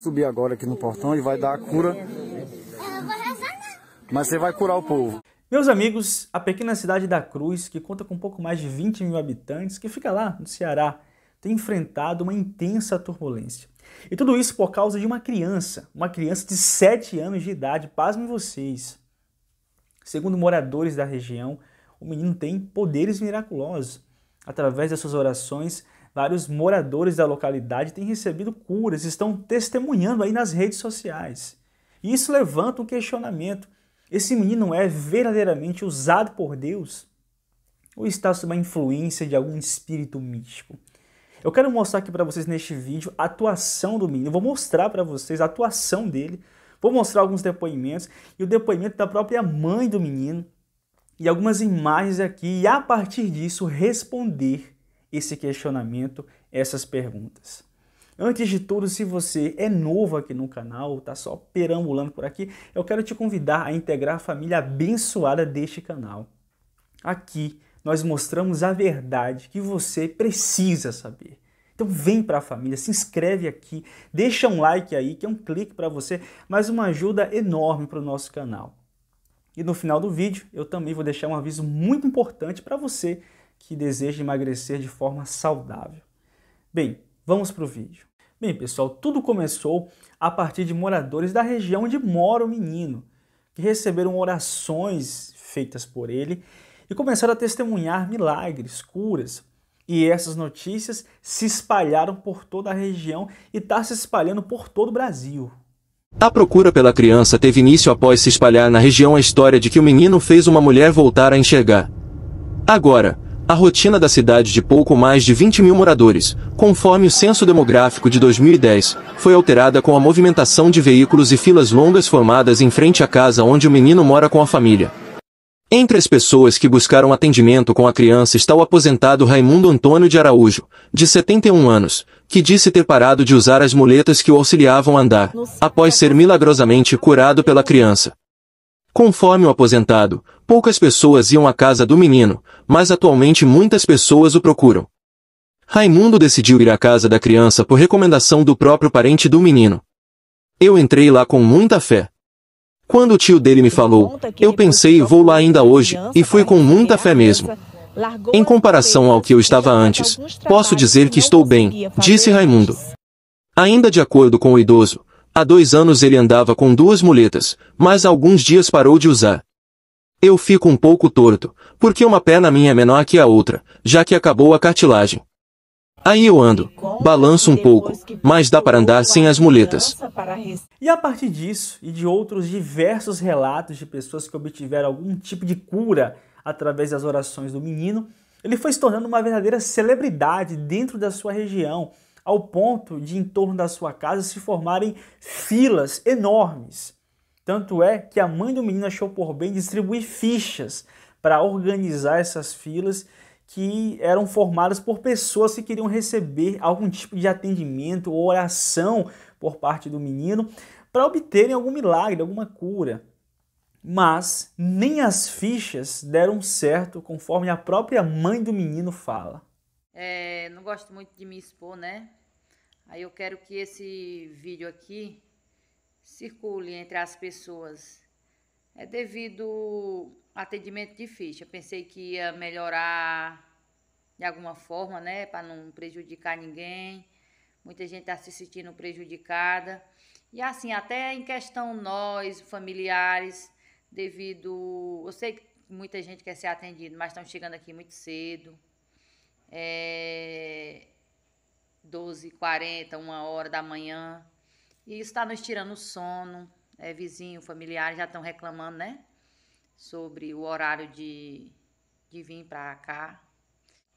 subir agora aqui no portão e vai dar a cura. Mas você vai curar o povo. Meus amigos, a pequena cidade da Cruz, que conta com pouco mais de 20 mil habitantes, que fica lá no Ceará, tem enfrentado uma intensa turbulência. E tudo isso por causa de uma criança, uma criança de 7 anos de idade, pasmem vocês. Segundo moradores da região, o menino tem poderes miraculosos. Através das suas orações, Vários moradores da localidade têm recebido curas, estão testemunhando aí nas redes sociais. E isso levanta um questionamento: esse menino é verdadeiramente usado por Deus? Ou está sob a influência de algum espírito místico? Eu quero mostrar aqui para vocês neste vídeo a atuação do menino. Eu vou mostrar para vocês a atuação dele. Vou mostrar alguns depoimentos e o depoimento da própria mãe do menino e algumas imagens aqui e a partir disso responder esse questionamento, essas perguntas. Antes de tudo, se você é novo aqui no canal, está só perambulando por aqui, eu quero te convidar a integrar a família abençoada deste canal. Aqui nós mostramos a verdade que você precisa saber. Então vem para a família, se inscreve aqui, deixa um like aí, que é um clique para você, mas uma ajuda enorme para o nosso canal. E no final do vídeo, eu também vou deixar um aviso muito importante para você que deseja emagrecer de forma saudável. Bem, vamos para o vídeo. Bem, pessoal, tudo começou a partir de moradores da região onde mora o menino, que receberam orações feitas por ele e começaram a testemunhar milagres, curas. E essas notícias se espalharam por toda a região e está se espalhando por todo o Brasil. A procura pela criança teve início após se espalhar na região a história de que o menino fez uma mulher voltar a enxergar. Agora, a rotina da cidade de pouco mais de 20 mil moradores, conforme o Censo Demográfico de 2010, foi alterada com a movimentação de veículos e filas longas formadas em frente à casa onde o menino mora com a família. Entre as pessoas que buscaram atendimento com a criança está o aposentado Raimundo Antônio de Araújo, de 71 anos, que disse ter parado de usar as muletas que o auxiliavam a andar, após ser milagrosamente curado pela criança. Conforme o aposentado, poucas pessoas iam à casa do menino, mas atualmente muitas pessoas o procuram. Raimundo decidiu ir à casa da criança por recomendação do próprio parente do menino. Eu entrei lá com muita fé. Quando o tio dele me falou, eu pensei vou lá ainda hoje, e fui com muita fé mesmo. Em comparação ao que eu estava antes, posso dizer que estou bem, disse Raimundo. Ainda de acordo com o idoso, Há dois anos ele andava com duas muletas, mas alguns dias parou de usar. Eu fico um pouco torto, porque uma perna minha é menor que a outra, já que acabou a cartilagem. Aí eu ando, balanço um pouco, mas dá para andar sem as muletas. E a partir disso, e de outros diversos relatos de pessoas que obtiveram algum tipo de cura através das orações do menino, ele foi se tornando uma verdadeira celebridade dentro da sua região, ao ponto de em torno da sua casa se formarem filas enormes. Tanto é que a mãe do menino achou por bem distribuir fichas para organizar essas filas que eram formadas por pessoas que queriam receber algum tipo de atendimento ou oração por parte do menino para obterem algum milagre, alguma cura. Mas nem as fichas deram certo, conforme a própria mãe do menino fala. É, não gosto muito de me expor, né? Aí eu quero que esse vídeo aqui circule entre as pessoas. É devido ao atendimento de ficha. Pensei que ia melhorar de alguma forma, né, para não prejudicar ninguém. Muita gente está se sentindo prejudicada. E assim, até em questão nós, familiares, devido. Eu sei que muita gente quer ser atendida, mas estão chegando aqui muito cedo. É, 12, 40, 1 hora da manhã. E isso está nos tirando o sono. É, vizinho, familiar já estão reclamando, né? Sobre o horário de, de vir para cá.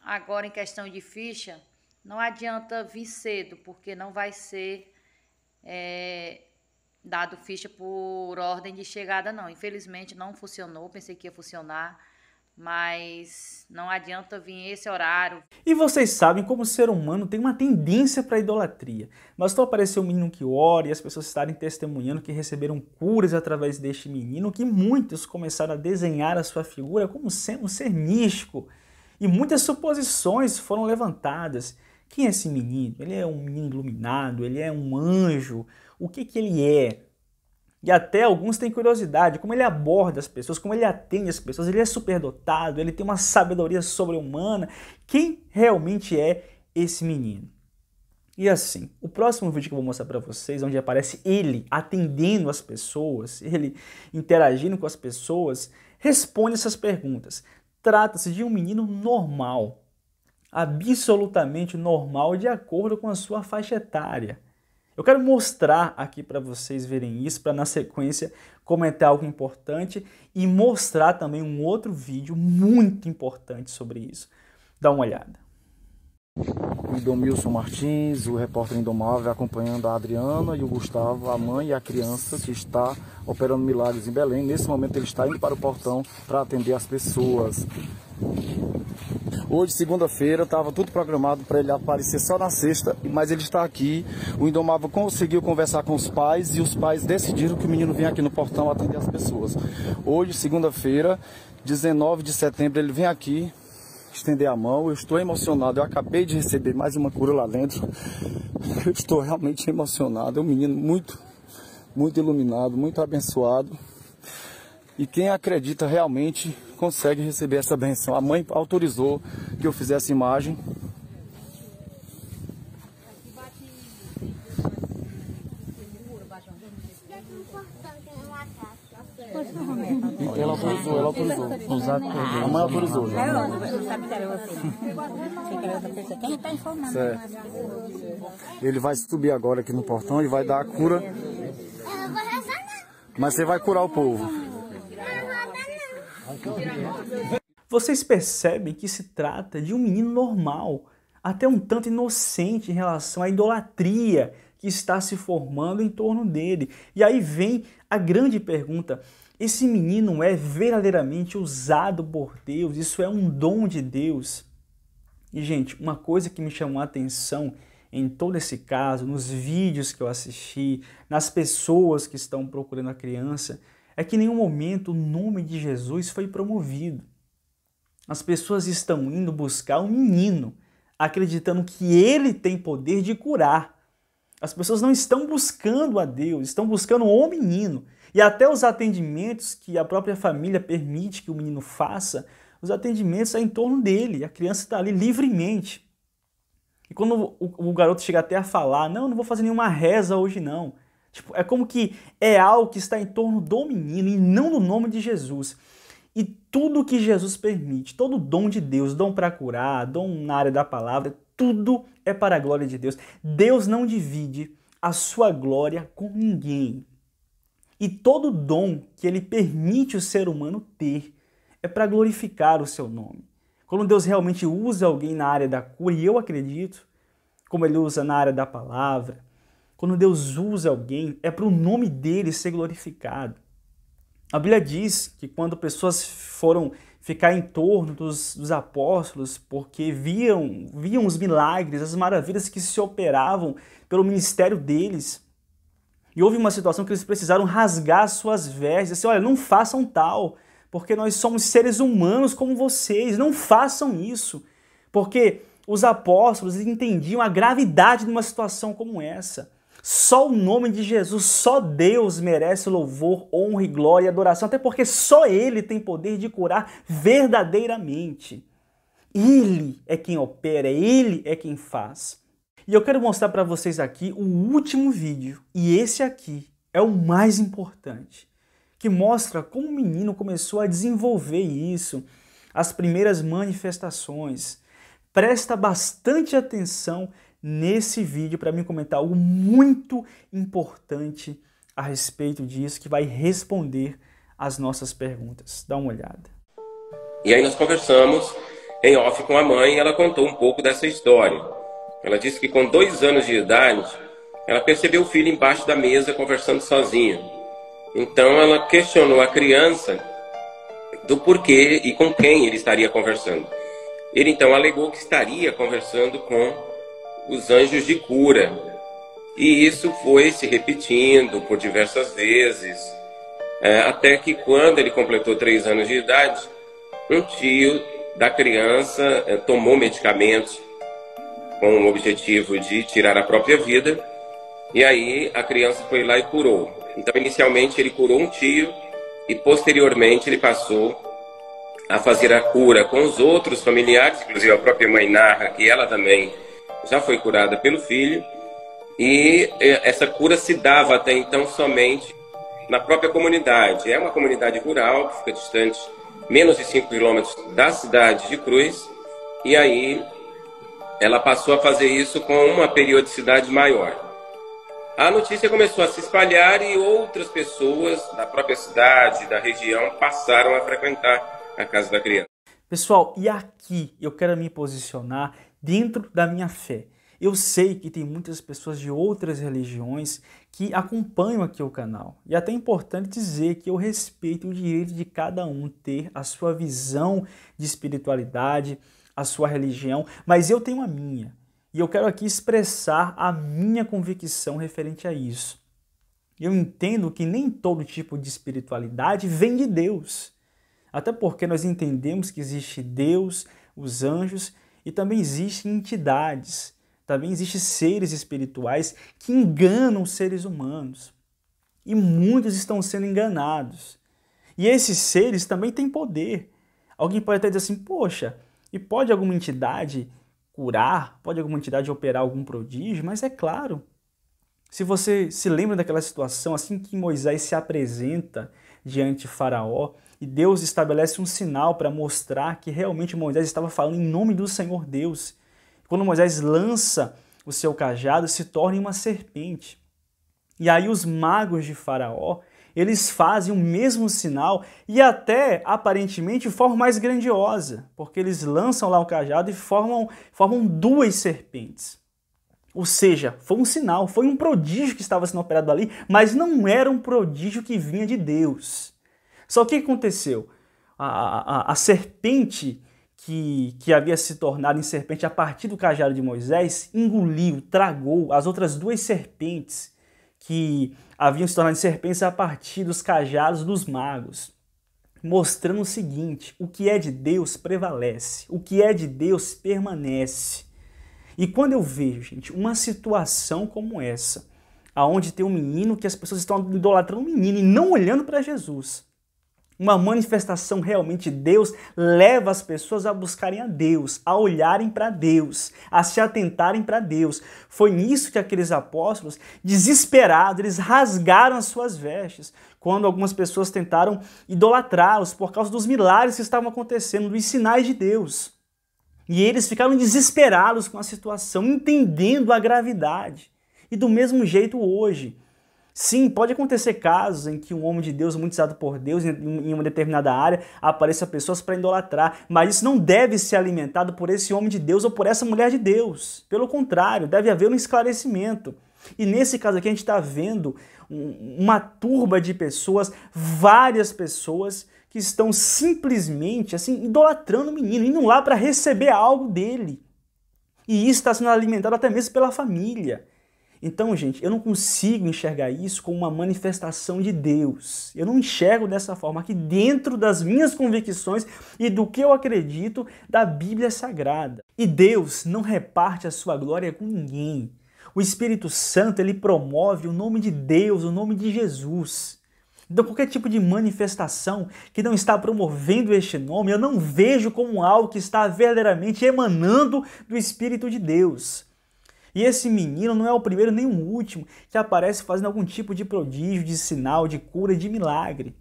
Agora, em questão de ficha, não adianta vir cedo, porque não vai ser é, dado ficha por ordem de chegada, não. Infelizmente, não funcionou. Pensei que ia funcionar mas não adianta vir esse horário. E vocês sabem como o ser humano tem uma tendência para idolatria. Mas ao aparecer um menino que ora e as pessoas estarem testemunhando que receberam curas através deste menino, que muitos começaram a desenhar a sua figura como sendo um ser místico. E muitas suposições foram levantadas. Quem é esse menino? Ele é um menino iluminado? Ele é um anjo? O que, que ele é? E até alguns têm curiosidade, como ele aborda as pessoas, como ele atende as pessoas, ele é superdotado, ele tem uma sabedoria sobre-humana. Quem realmente é esse menino? E assim, o próximo vídeo que eu vou mostrar para vocês, onde aparece ele atendendo as pessoas, ele interagindo com as pessoas, responde essas perguntas. Trata-se de um menino normal, absolutamente normal de acordo com a sua faixa etária. Eu quero mostrar aqui para vocês verem isso, para na sequência comentar algo importante e mostrar também um outro vídeo muito importante sobre isso. Dá uma olhada. Domilson Martins, o repórter indomável, acompanhando a Adriana e o Gustavo, a mãe e a criança que está operando milagres em Belém. Nesse momento ele está indo para o portão para atender as pessoas. Hoje, segunda-feira, estava tudo programado para ele aparecer só na sexta, mas ele está aqui. O Indomável conseguiu conversar com os pais e os pais decidiram que o menino vinha aqui no portão atender as pessoas. Hoje, segunda-feira, 19 de setembro, ele vem aqui estender a mão. Eu estou emocionado. Eu acabei de receber mais uma cura lá dentro. Eu estou realmente emocionado. É um menino muito, muito iluminado, muito abençoado. E quem acredita realmente consegue receber essa benção. A mãe autorizou que eu fizesse imagem. Ela autorizou, ela autorizou. A mãe autorizou. Já. É, assim. tá certo. Né, é Ele vai subir agora aqui no portão e vai dar a cura. Né? Mas você vai curar o povo. Vocês percebem que se trata de um menino normal, até um tanto inocente em relação à idolatria que está se formando em torno dele. E aí vem a grande pergunta: esse menino é verdadeiramente usado por Deus? Isso é um dom de Deus? E, gente, uma coisa que me chamou a atenção em todo esse caso, nos vídeos que eu assisti, nas pessoas que estão procurando a criança, é que em nenhum momento o nome de Jesus foi promovido. As pessoas estão indo buscar um menino, acreditando que ele tem poder de curar. As pessoas não estão buscando a Deus, estão buscando o menino. E até os atendimentos que a própria família permite que o menino faça, os atendimentos é em torno dele, a criança está ali livremente. E quando o, garoto chega até a falar, não, não vou fazer nenhuma reza hoje não. Tipo, é como que é algo que está em torno do menino e não no nome de Jesus. E tudo que Jesus permite, todo dom de Deus, dom para curar, dom na área da palavra, tudo é para a glória de Deus. Deus não divide a sua glória com ninguém. E todo dom que ele permite o ser humano ter é para glorificar o seu nome. Quando Deus realmente usa alguém na área da cura, e eu acredito, como ele usa na área da palavra, quando Deus usa alguém, é para o nome dele ser glorificado. A Bíblia diz que quando pessoas foram ficar em torno dos, dos, apóstolos, porque viam, viam os milagres, as maravilhas que se operavam pelo ministério deles. E houve uma situação que eles precisaram rasgar suas vestes, assim, olha, não façam tal, porque nós somos seres humanos como vocês, não façam isso. Porque os apóstolos entendiam a gravidade de uma situação como essa. Só o nome de Jesus, só Deus merece louvor, honra e glória e adoração, até porque só Ele tem poder de curar verdadeiramente. Ele é quem opera, Ele é quem faz. E eu quero mostrar para vocês aqui o último vídeo, e esse aqui é o mais importante, que mostra como o menino começou a desenvolver isso, as primeiras manifestações. Presta bastante atenção nesse vídeo para me comentar algo muito importante a respeito disso que vai responder as nossas perguntas. Dá uma olhada. E aí nós conversamos em off com a mãe, ela contou um pouco dessa história. Ela disse que com dois anos de idade, ela percebeu o filho embaixo da mesa conversando sozinho. Então ela questionou a criança do porquê e com quem ele estaria conversando. Ele então alegou que estaria conversando com os anjos de cura. E isso foi se repetindo por diversas vezes, é, até que quando ele completou três anos de idade, um tio da criança é, tomou medicamentos com o objetivo de tirar a própria vida, e aí a criança foi lá e curou. Então, inicialmente, ele curou um tio e, posteriormente, ele passou a fazer a cura com os outros familiares, inclusive a própria mãe narra que ela também já foi curada pelo filho e essa cura se dava até então somente na própria comunidade. É uma comunidade rural que fica distante menos de 5 quilômetros da cidade de Cruz e aí ela passou a fazer isso com uma periodicidade maior. A notícia começou a se espalhar e outras pessoas da própria cidade, da região, passaram a frequentar a casa da criança. Pessoal, e aqui eu quero me posicionar dentro da minha fé. Eu sei que tem muitas pessoas de outras religiões que acompanham aqui o canal. E é até é importante dizer que eu respeito o direito de cada um ter a sua visão de espiritualidade, a sua religião, mas eu tenho a minha. E eu quero aqui expressar a minha convicção referente a isso. Eu entendo que nem todo tipo de espiritualidade vem de Deus. Até porque nós entendemos que existe Deus, os anjos e também existem entidades, também existem seres espirituais que enganam os seres humanos. E muitos estão sendo enganados. E esses seres também têm poder. Alguém pode até dizer assim: poxa, e pode alguma entidade curar? Pode alguma entidade operar algum prodígio? Mas é claro, se você se lembra daquela situação, assim que Moisés se apresenta diante de Faraó e Deus estabelece um sinal para mostrar que realmente Moisés estava falando em nome do Senhor Deus. Quando Moisés lança o seu cajado, se torna uma serpente. E aí os magos de Faraó, eles fazem o mesmo sinal e até aparentemente de forma mais grandiosa, porque eles lançam lá o cajado e formam, formam duas serpentes. Ou seja, foi um sinal, foi um prodígio que estava sendo operado ali, mas não era um prodígio que vinha de Deus. Só que o que aconteceu? A, a, a serpente que, que havia se tornado em serpente a partir do cajado de Moisés engoliu, tragou as outras duas serpentes que haviam se tornado em serpentes a partir dos cajados dos magos, mostrando o seguinte: o que é de Deus prevalece, o que é de Deus permanece. E quando eu vejo, gente, uma situação como essa, aonde tem um menino que as pessoas estão idolatrando o um menino e não olhando para Jesus, uma manifestação realmente de Deus leva as pessoas a buscarem a Deus, a olharem para Deus, a se atentarem para Deus. Foi nisso que aqueles apóstolos, desesperados, eles rasgaram as suas vestes quando algumas pessoas tentaram idolatrá-los por causa dos milagres que estavam acontecendo, dos sinais de Deus. E eles ficaram desesperados com a situação, entendendo a gravidade. E do mesmo jeito hoje. Sim, pode acontecer casos em que um homem de Deus, muito usado por Deus em uma determinada área, apareça pessoas para idolatrar, mas isso não deve ser alimentado por esse homem de Deus ou por essa mulher de Deus. Pelo contrário, deve haver um esclarecimento. E nesse caso aqui a gente está vendo uma turba de pessoas, várias pessoas, que estão simplesmente assim idolatrando o menino, indo lá para receber algo dele. E isso está sendo alimentado até mesmo pela família. Então, gente, eu não consigo enxergar isso como uma manifestação de Deus. Eu não enxergo dessa forma, aqui dentro das minhas convicções e do que eu acredito da Bíblia Sagrada. E Deus não reparte a sua glória com ninguém. O Espírito Santo, ele promove o nome de Deus, o nome de Jesus. Então, qualquer tipo de manifestação que não está promovendo este nome, eu não vejo como algo que está verdadeiramente emanando do Espírito de Deus. E esse menino não é o primeiro nem o último que aparece fazendo algum tipo de prodígio, de sinal, de cura, de milagre.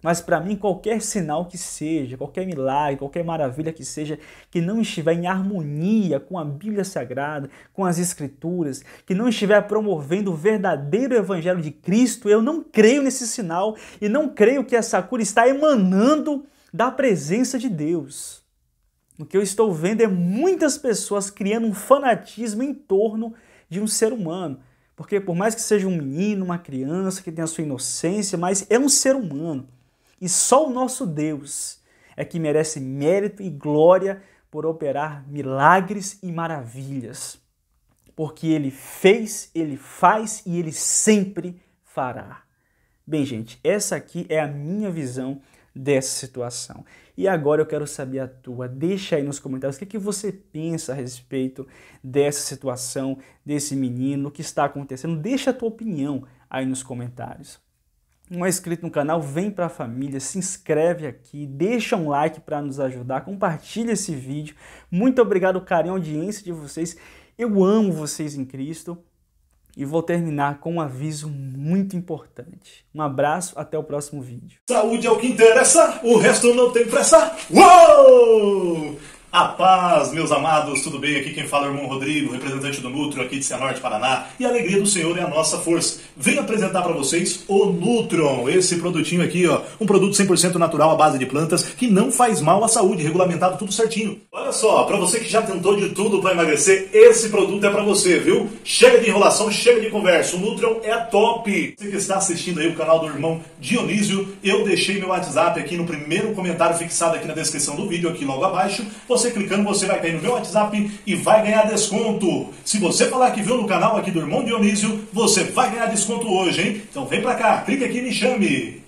Mas para mim, qualquer sinal que seja, qualquer milagre, qualquer maravilha que seja, que não estiver em harmonia com a Bíblia Sagrada, com as Escrituras, que não estiver promovendo o verdadeiro Evangelho de Cristo, eu não creio nesse sinal e não creio que essa cura está emanando da presença de Deus. O que eu estou vendo é muitas pessoas criando um fanatismo em torno de um ser humano. Porque, por mais que seja um menino, uma criança que tenha a sua inocência, mas é um ser humano. E só o nosso Deus é que merece mérito e glória por operar milagres e maravilhas. Porque ele fez, ele faz e ele sempre fará. Bem, gente, essa aqui é a minha visão dessa situação. E agora eu quero saber a tua. Deixa aí nos comentários o que, é que você pensa a respeito dessa situação, desse menino, o que está acontecendo. Deixa a tua opinião aí nos comentários não é inscrito no canal, vem para a família, se inscreve aqui, deixa um like para nos ajudar, compartilha esse vídeo. Muito obrigado, carinho, audiência de vocês. Eu amo vocês em Cristo e vou terminar com um aviso muito importante. Um abraço, até o próximo vídeo. Saúde é o que interessa, o resto não tem pressa. Uou! A paz, meus amados, tudo bem? Aqui quem fala é o irmão Rodrigo, representante do Nutro aqui de Cianorte, Paraná. E a alegria do Senhor é a nossa força. Venho apresentar para vocês o Nutron, esse produtinho aqui, ó, um produto 100% natural à base de plantas que não faz mal à saúde, regulamentado tudo certinho. Olha só, para você que já tentou de tudo para emagrecer, esse produto é para você, viu? Chega de enrolação, chega de conversa. O Nutron é top. Você que está assistindo aí o canal do irmão Dionísio, eu deixei meu WhatsApp aqui no primeiro comentário fixado aqui na descrição do vídeo, aqui logo abaixo. Você você clicando, você vai cair no meu WhatsApp e vai ganhar desconto. Se você falar que viu no canal aqui do Irmão Dionísio, você vai ganhar desconto hoje, hein? Então vem pra cá, clica aqui e me chame.